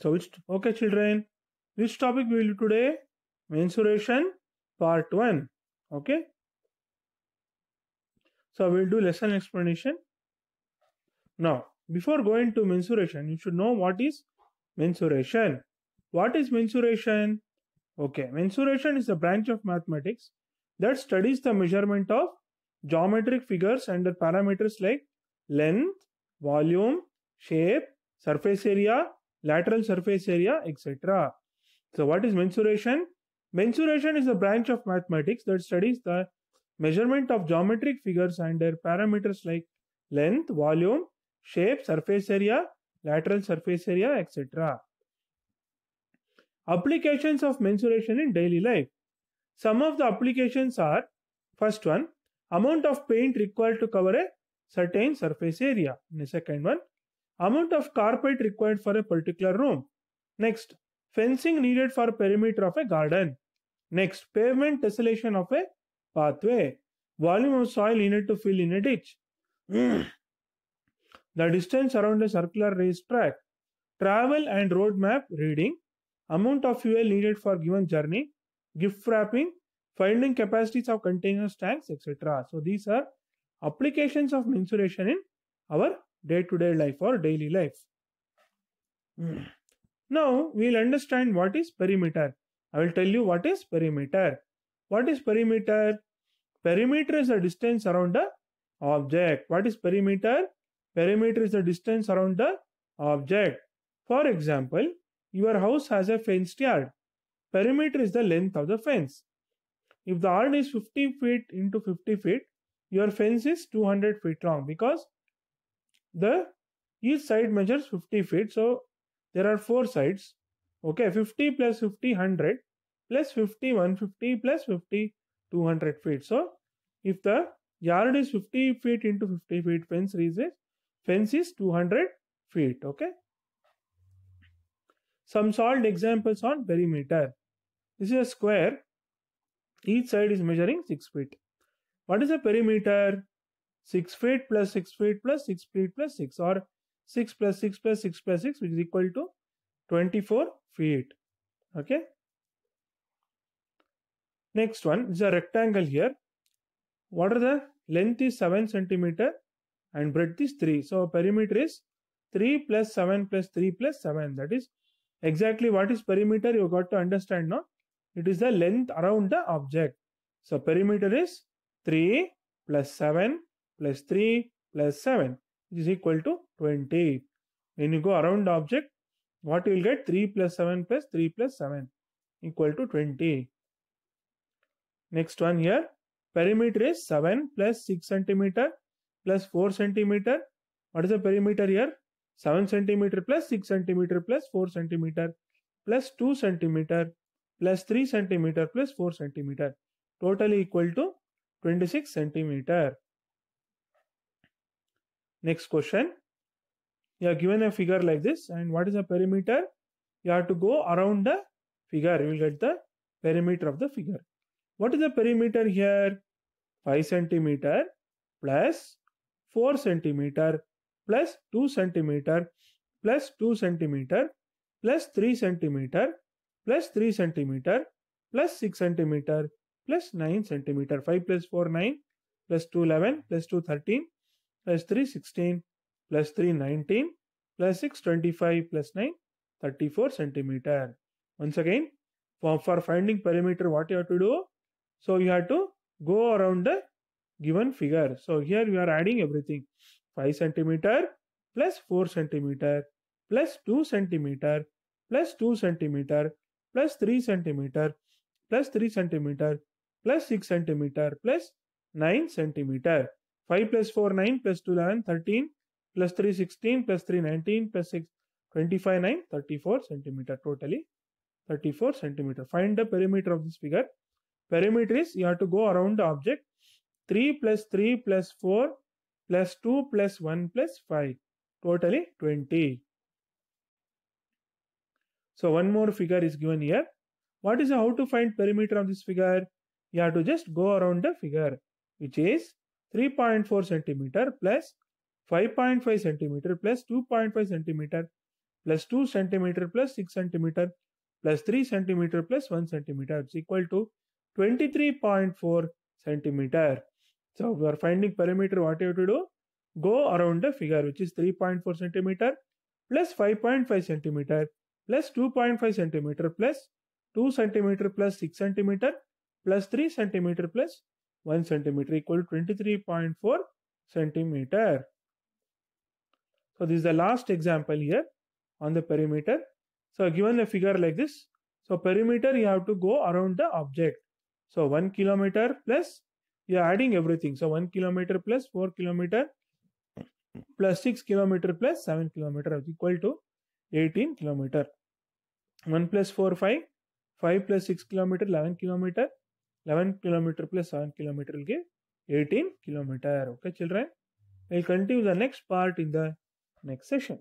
So which okay children, which topic will do today? Mensuration part 1. Okay. So we'll do lesson explanation. Now, before going to mensuration, you should know what is mensuration. What is mensuration? Okay, mensuration is a branch of mathematics that studies the measurement of geometric figures under parameters like length, volume, shape, surface area, lateral surface area, etc. So what is mensuration? Mensuration is a branch of mathematics that studies the measurement of geometric figures and their parameters like length, volume, shape, surface area, lateral surface area, etc. Applications of mensuration in daily life. Some of the applications are first one, amount of paint required to cover a certain surface area. In the second one, amount of carpet required for a particular room. Next, fencing needed for perimeter of a garden. Next, pavement tessellation of a pathway. Volume of soil needed to fill in a ditch. the distance around a circular race track. Travel and road map reading. Amount of fuel needed for given journey. Gift wrapping. Finding capacities of containers, tanks, etc. So these are applications of mensuration in our day to day life or daily life. Hmm. Now we'll understand what is perimeter. I will tell you what is perimeter. What is perimeter? Perimeter is the distance around the object. What is perimeter? Perimeter is the distance around the object. For example, your house has a fenced yard. Perimeter is the length of the fence. If the yard is 50 feet into 50 feet, your fence is 200 feet long because the each side measures 50 feet so there are four sides okay 50 plus 50 100 plus 50 150 plus 50 200 feet so if the yard is 50 feet into 50 feet fence raises, fence is 200 feet okay some solved examples on perimeter this is a square each side is measuring 6 feet what is a perimeter 6 feet plus 6 feet plus 6 feet plus 6 or 6 plus 6 plus 6 plus 6 which is equal to 24 feet. Okay. Next one is a rectangle here. What are the length is 7 centimeter and breadth is 3. So perimeter is 3 plus 7 plus 3 plus 7 that is exactly what is perimeter you got to understand now. It is the length around the object. So perimeter is 3 plus 7 plus 3 plus 7 which is equal to 20. When you go around the object, what you will get? 3 plus 7 plus 3 plus 7 equal to 20. Next one here, perimeter is 7 plus 6 centimeter plus 4 centimeter. What is the perimeter here? 7 centimeter plus 6 centimeter plus 4 centimeter plus 2 centimeter plus 3 centimeter plus 4 centimeter. Totally equal to 26 centimeter. Next question. You are given a figure like this and what is the perimeter? You have to go around the figure. You will get the perimeter of the figure. What is the perimeter here? 5 centimeter plus 4 centimeter plus 2 centimeter plus 2 centimeter plus 3 centimeter plus 3 centimeter plus 6 centimeter plus 9 centimeter 5 plus 4 9 plus 2 11 plus 2 13 plus 316 plus 319 plus 625 plus 9 34 centimeter. Once again, for, for finding perimeter, what you have to do? So you have to go around the given figure. So here you are adding everything. 5 centimeter plus 4 centimeter plus 2 centimeter plus 2 centimeter plus 3 centimeter plus 3 centimeter plus 6 centimeter plus 9 centimeter. 5 plus 4, 9 plus 2, 11, 13 plus 3, 16 plus 3, 19 plus 6, 25, 9, 34 centimeter totally. 34 centimeter. Find the perimeter of this figure. Perimeter is you have to go around the object. 3 plus 3 plus 4 plus 2 plus 1 plus 5. Totally 20. So one more figure is given here. What is how to find perimeter of this figure? You have to just go around the figure which is 3.4 centimeter plus 5.5 centimeter plus 2.5 centimeter plus 2 centimeter plus 6 centimeter plus 3 centimeter plus 1 centimeter is equal to 23.4 centimeter. So we are finding perimeter what you have to do? Go around the figure which is 3.4 centimeter plus 5.5 centimeter plus 2.5 centimeter plus 2 centimeter plus 6 centimeter plus 3 centimeter plus 1 centimeter equal to 23.4 centimeter. So this is the last example here on the perimeter. So given a figure like this, so perimeter you have to go around the object. So 1 kilometer plus you are adding everything. So 1 kilometer plus 4 kilometer plus 6 kilometer plus 7 kilometer is equal to 18 kilometer. 1 plus 4 5 5 plus 6 kilometer 11 kilometer 11 kilometer plus 7 kilometer will give 18 kilometer. Okay, children. We'll continue the next part in the next session.